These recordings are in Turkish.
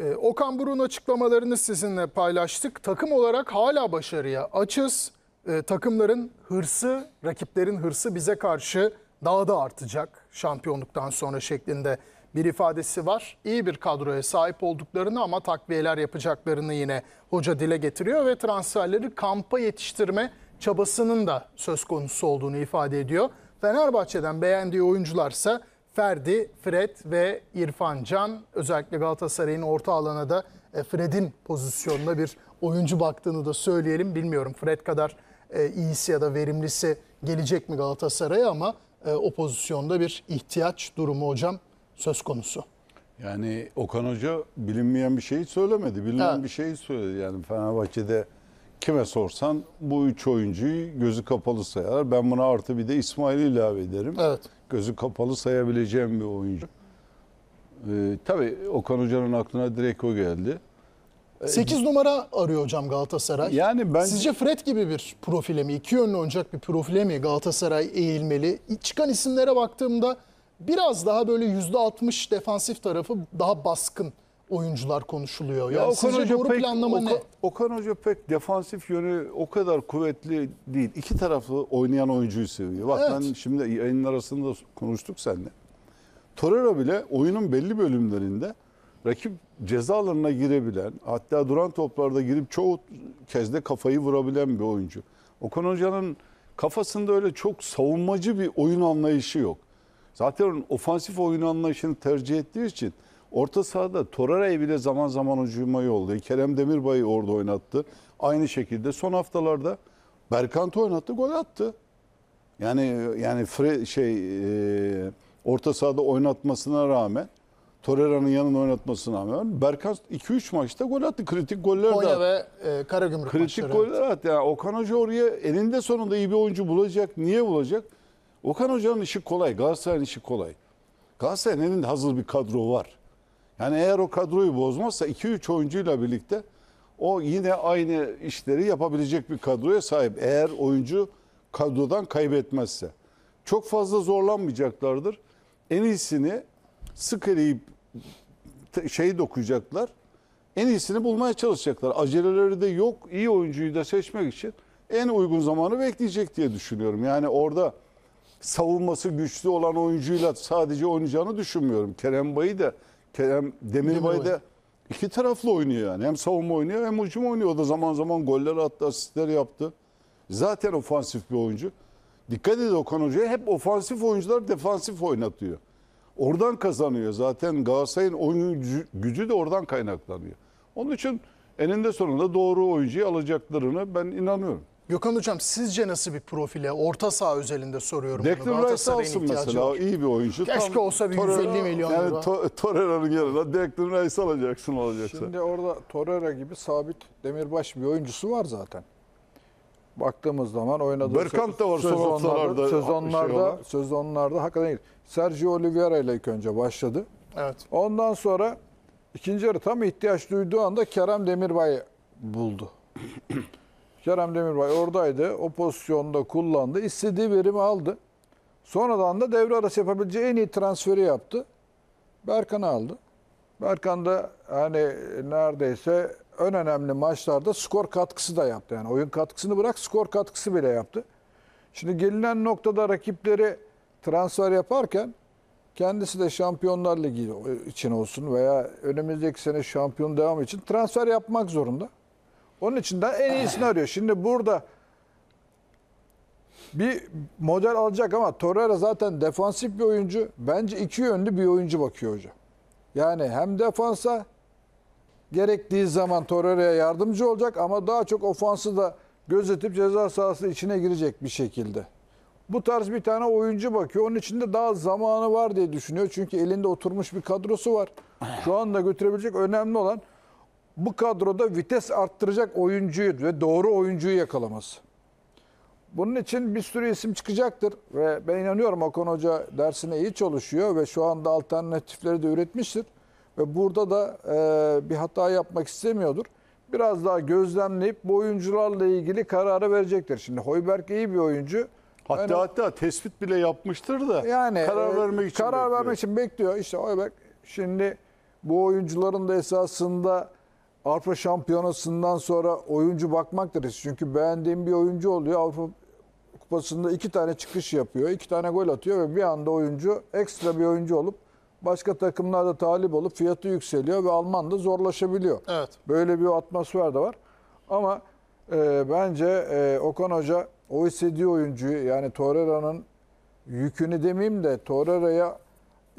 E, Okan Burun açıklamalarını sizinle paylaştık. Takım olarak hala başarıya açız. E, takımların hırsı, rakiplerin hırsı bize karşı daha da artacak şampiyonluktan sonra şeklinde bir ifadesi var. İyi bir kadroya sahip olduklarını ama takviyeler yapacaklarını yine hoca dile getiriyor ve transferleri kampa yetiştirme çabasının da söz konusu olduğunu ifade ediyor. Fenerbahçe'den beğendiği oyuncularsa Ferdi, Fred ve İrfan Can özellikle Galatasaray'ın orta alana da e, Fred'in pozisyonuna bir oyuncu baktığını da söyleyelim. Bilmiyorum Fred kadar e, iyisi ya da verimlisi gelecek mi Galatasaray'a ama e, o pozisyonda bir ihtiyaç durumu hocam söz konusu. Yani Okan Hoca bilinmeyen bir şey söylemedi. Bilinen evet. bir şey söyledi. Yani Fenerbahçe'de kime sorsan bu üç oyuncuyu gözü kapalı sayar. Ben buna artı bir de İsmail'i ilave ederim. Evet gözü kapalı sayabileceğim bir oyuncu. Ee, tabii Okan Hoca'nın aklına direkt o geldi. 8 ee, numara arıyor hocam Galatasaray. Yani ben Sizce Fred gibi bir profile mi, iki yönlü oynayacak bir profile mi Galatasaray eğilmeli? Çıkan isimlere baktığımda biraz daha böyle %60 defansif tarafı daha baskın oyuncular konuşuluyor. Ya yani Okan sizce Hoca doğru pek, planlama Oka, ne? Okan Hoca pek defansif yönü o kadar kuvvetli değil. İki taraflı oynayan oyuncuyu seviyor. Bak evet. ben şimdi yayının arasında konuştuk seninle. Torero bile oyunun belli bölümlerinde rakip ceza alanına girebilen, hatta duran toplarda girip çoğu kez de kafayı vurabilen bir oyuncu. Okan Hoca'nın kafasında öyle çok savunmacı bir oyun anlayışı yok. Zaten ofansif oyun anlayışını tercih ettiği için Orta sahada Torreira'yı bile zaman zaman ucuma yolluyor. Kerem Demirbay'ı orada oynattı. Aynı şekilde son haftalarda Berkant oynattı, gol attı. Yani yani fre, şey e, orta sahada oynatmasına rağmen Torreira'nın yanında oynatmasına rağmen Berkant 2-3 maçta gol attı. Kritik goller Konya attı. ve e, Karagümrük Kritik goller attı. Yani Okan Hoca oraya elinde sonunda iyi bir oyuncu bulacak. Niye bulacak? Okan Hoca'nın işi kolay. Galatasaray'ın işi kolay. Galatasaray'ın elinde hazır bir kadro var. Yani eğer o kadroyu bozmazsa 2-3 oyuncuyla birlikte o yine aynı işleri yapabilecek bir kadroya sahip. Eğer oyuncu kadrodan kaybetmezse. Çok fazla zorlanmayacaklardır. En iyisini sıkıleyip şeyi dokuyacaklar. En iyisini bulmaya çalışacaklar. Aceleleri de yok. İyi oyuncuyu da seçmek için en uygun zamanı bekleyecek diye düşünüyorum. Yani orada savunması güçlü olan oyuncuyla sadece oynayacağını düşünmüyorum. Kerem Bay'ı da Kerem Demirbay'da Demirbay. iki taraflı oynuyor yani. Hem savunma oynuyor hem hücum oynuyor. O da zaman zaman goller attı, asistler yaptı. Zaten ofansif bir oyuncu. Dikkat edin Okan Hoca'ya hep ofansif oyuncular defansif oynatıyor. Oradan kazanıyor zaten. Galatasaray'ın oyun gücü de oradan kaynaklanıyor. Onun için eninde sonunda doğru oyuncuyu alacaklarını ben inanıyorum. Gökhan Hocam sizce nasıl bir profile orta saha özelinde soruyorum. Declan Rice alsın mesela var. iyi bir oyuncu. Keşke Tam, olsa bir Torreira, 150 milyon yani lira. To, Torreira'nın yanına Declan Rice alacaksın olacaksa. Şimdi orada Torreira gibi sabit demirbaş bir oyuncusu var zaten. Baktığımız zaman oynadığı Berkant da var sezonlarda, sezonlarda, şey sezonlarda hakikaten değil. Sergio Oliveira ile ilk önce başladı. Evet. Ondan sonra ikinci yarı tam ihtiyaç duyduğu anda Kerem Demirbay'ı buldu. Kerem Demirbay oradaydı. O pozisyonda kullandı. İstediği verimi aldı. Sonradan da devre arası yapabileceği en iyi transferi yaptı. Berkan'ı aldı. Berkan da hani neredeyse en önemli maçlarda skor katkısı da yaptı. Yani oyun katkısını bırak skor katkısı bile yaptı. Şimdi gelinen noktada rakipleri transfer yaparken kendisi de Şampiyonlar Ligi için olsun veya önümüzdeki sene şampiyon devam için transfer yapmak zorunda. Onun için de en iyisini arıyor. Şimdi burada bir model alacak ama Torreira zaten defansif bir oyuncu. Bence iki yönlü bir oyuncu bakıyor hocam. Yani hem defansa gerektiği zaman Torreira'ya yardımcı olacak ama daha çok ofansı da gözetip ceza sahası içine girecek bir şekilde. Bu tarz bir tane oyuncu bakıyor. Onun için de daha zamanı var diye düşünüyor. Çünkü elinde oturmuş bir kadrosu var. Şu anda götürebilecek önemli olan bu kadroda vites arttıracak oyuncuyu ve doğru oyuncuyu yakalaması. Bunun için bir sürü isim çıkacaktır ve ben inanıyorum Okan Hoca dersine iyi çalışıyor ve şu anda alternatifleri de üretmiştir. Ve burada da e, bir hata yapmak istemiyordur. Biraz daha gözlemleyip bu oyuncularla ilgili kararı verecektir. Şimdi Hoyberg iyi bir oyuncu. Hatta yani, hatta tespit bile yapmıştır da yani, karar e, vermek için karar bekliyor. vermek için bekliyor. İşte Hoyberg şimdi bu oyuncuların da esasında Avrupa Şampiyonası'ndan sonra oyuncu bakmaktır. Çünkü beğendiğim bir oyuncu oluyor. Avrupa Kupası'nda iki tane çıkış yapıyor. iki tane gol atıyor ve bir anda oyuncu ekstra bir oyuncu olup başka takımlarda talip olup fiyatı yükseliyor ve Alman da zorlaşabiliyor. Evet. Böyle bir atmosfer de var. Ama e, bence e, Okan Hoca o istediği oyuncuyu yani Torreira'nın yükünü demeyeyim de Torreira'ya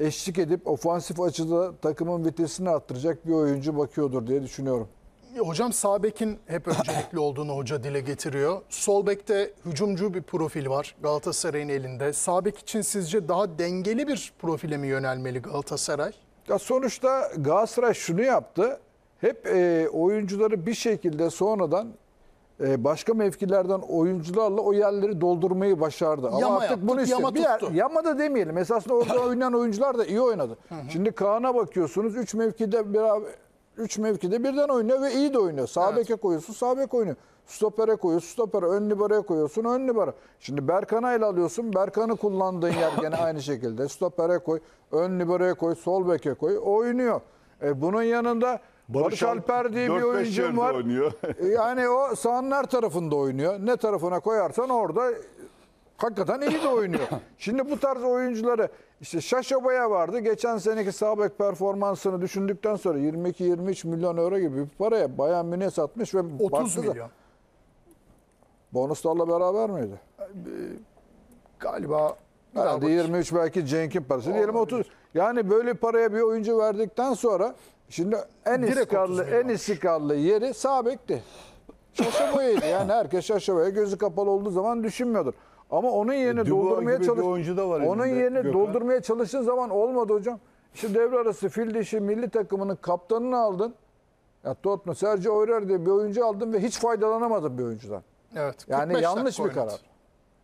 eşlik edip ofansif açıda takımın vitesini arttıracak bir oyuncu bakıyordur diye düşünüyorum. Hocam sabekin hep öncelikli olduğunu hoca dile getiriyor. Sol bekte hücumcu bir profil var Galatasaray'ın elinde. Sabek için sizce daha dengeli bir profile mi yönelmeli Galatasaray? Ya sonuçta Galatasaray şunu yaptı. Hep e, oyuncuları bir şekilde sonradan ee, başka mevkilerden oyuncularla o yerleri doldurmayı başardı. Ama artık bunu istiyor. Yama, bir yer, yama da demeyelim. Esasında orada oynayan oyuncular da iyi oynadı. Hı hı. Şimdi Kaan'a bakıyorsunuz 3 mevkide beraber 3 mevkide birden oynuyor ve iyi de oynuyor. Sağ evet. beke koyuyorsun, sağ bek oynuyor. Stopere koyuyorsun, stopere. Ön liberaya koyuyorsun, ön libera. Şimdi Berkan'a el alıyorsun. Berkan'ı kullandığın yer gene aynı şekilde. Stopere koy, ön liberaya koy, sol beke koy. Oynuyor. E bunun yanında Barış Alper diye bir 4 oyuncum var. oynuyor. Yani o sahanın tarafında oynuyor. Ne tarafına koyarsan orada hakikaten iyi de oynuyor. Şimdi bu tarz oyuncuları işte Şaşabaya vardı. Geçen seneki Sabek performansını düşündükten sonra 22-23 milyon euro gibi bir paraya Bayern Münih satmış ve 30 milyon. Bonuslarla beraber miydi? Ee, galiba Herhalde 23 belki Cenk'in parası diyelim 30. Yani böyle paraya bir oyuncu verdikten sonra Şimdi en Direkt istikrarlı en milyon. istikrarlı yeri sağ bekti. Şaşa boyaydı. Yani herkes şaşa gözü kapalı olduğu zaman düşünmüyordur. Ama onun yerini e, Dubois doldurmaya gibi çalış. oyuncu da var Onun yerini doldurmaya çalıştığı zaman olmadı hocam. İşte devre arası fil dişi milli takımının kaptanını aldın. Ya Tottenham Sergio Oyrer diye bir oyuncu aldın ve hiç faydalanamadın bir oyuncudan. Evet. Yani yanlış bir oynadı. karar.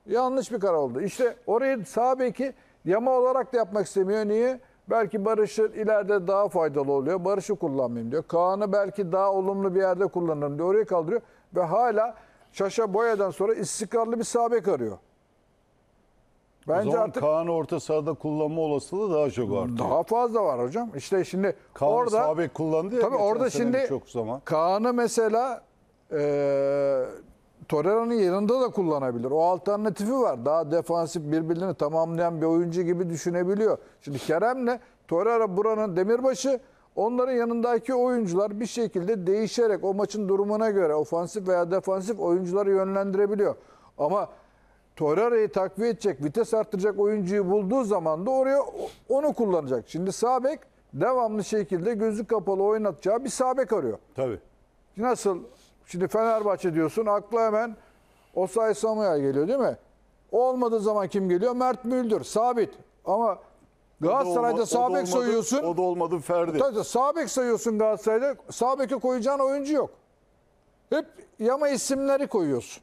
Yanlış bir karar oldu. İşte orayı sağ beki yama olarak da yapmak istemiyor. Niye? Belki barışı ileride daha faydalı oluyor. Barışı kullanmayayım diyor. Kaan'ı belki daha olumlu bir yerde kullanırım diyor. Oraya kaldırıyor. Ve hala Şaşa Boya'dan sonra istikrarlı bir sabek arıyor. Bence o zaman artık Kaan'ı orta sahada kullanma olasılığı daha çok artıyor. daha fazla var hocam. İşte şimdi Kaan orada sabek kullandı ya. Tabii orada şimdi birçok zaman. Kaan'ı mesela e, Torreira'nın yanında da kullanabilir. O alternatifi var. Daha defansif birbirini tamamlayan bir oyuncu gibi düşünebiliyor. Şimdi Kerem'le Torreira buranın demirbaşı. Onların yanındaki oyuncular bir şekilde değişerek o maçın durumuna göre ofansif veya defansif oyuncuları yönlendirebiliyor. Ama Torreira'yı takviye edecek, vites arttıracak oyuncuyu bulduğu zaman da oraya onu kullanacak. Şimdi Sabek devamlı şekilde gözü kapalı oynatacağı bir Sabek arıyor. Tabii. Nasıl Şimdi Fenerbahçe diyorsun akla hemen Osay Samuel geliyor değil mi? O olmadığı zaman kim geliyor? Mert Müldür. Sabit. Ama Galatasaray'da sabek sayıyorsun. O da olmadı Ferdi. Tabii sabek sayıyorsun Galatasaray'da. Sabek'e koyacağın oyuncu yok. Hep yama isimleri koyuyorsun.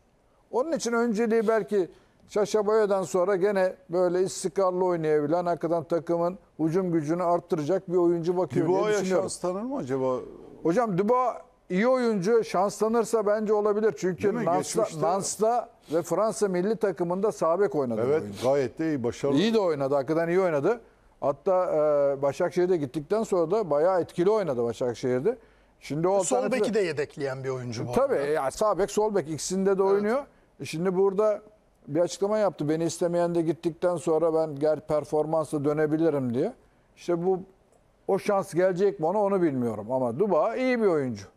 Onun için önceliği belki Şaşabaya'dan sonra gene böyle istikrarlı oynayabilen hakikaten takımın hücum gücünü arttıracak bir oyuncu bakıyor Dubois diye düşünüyorum. Dubois'a şans tanır mı acaba? Hocam Dubois iyi oyuncu şanslanırsa bence olabilir. Çünkü Nans'la, Nans'la ve Fransa milli takımında sabek oynadı. Evet gayet de iyi başarılı. İyi de oynadı. Hakikaten iyi oynadı. Hatta e, Başakşehir'de gittikten sonra da bayağı etkili oynadı Başakşehir'de. Şimdi o sol beki de yedekleyen bir oyuncu bu. Tabii e, ya yani sağ bek sol bek ikisinde de oynuyor. Evet. Şimdi burada bir açıklama yaptı. Beni istemeyen de gittikten sonra ben gel performansla dönebilirim diye. İşte bu o şans gelecek mi ona onu bilmiyorum ama Duba iyi bir oyuncu.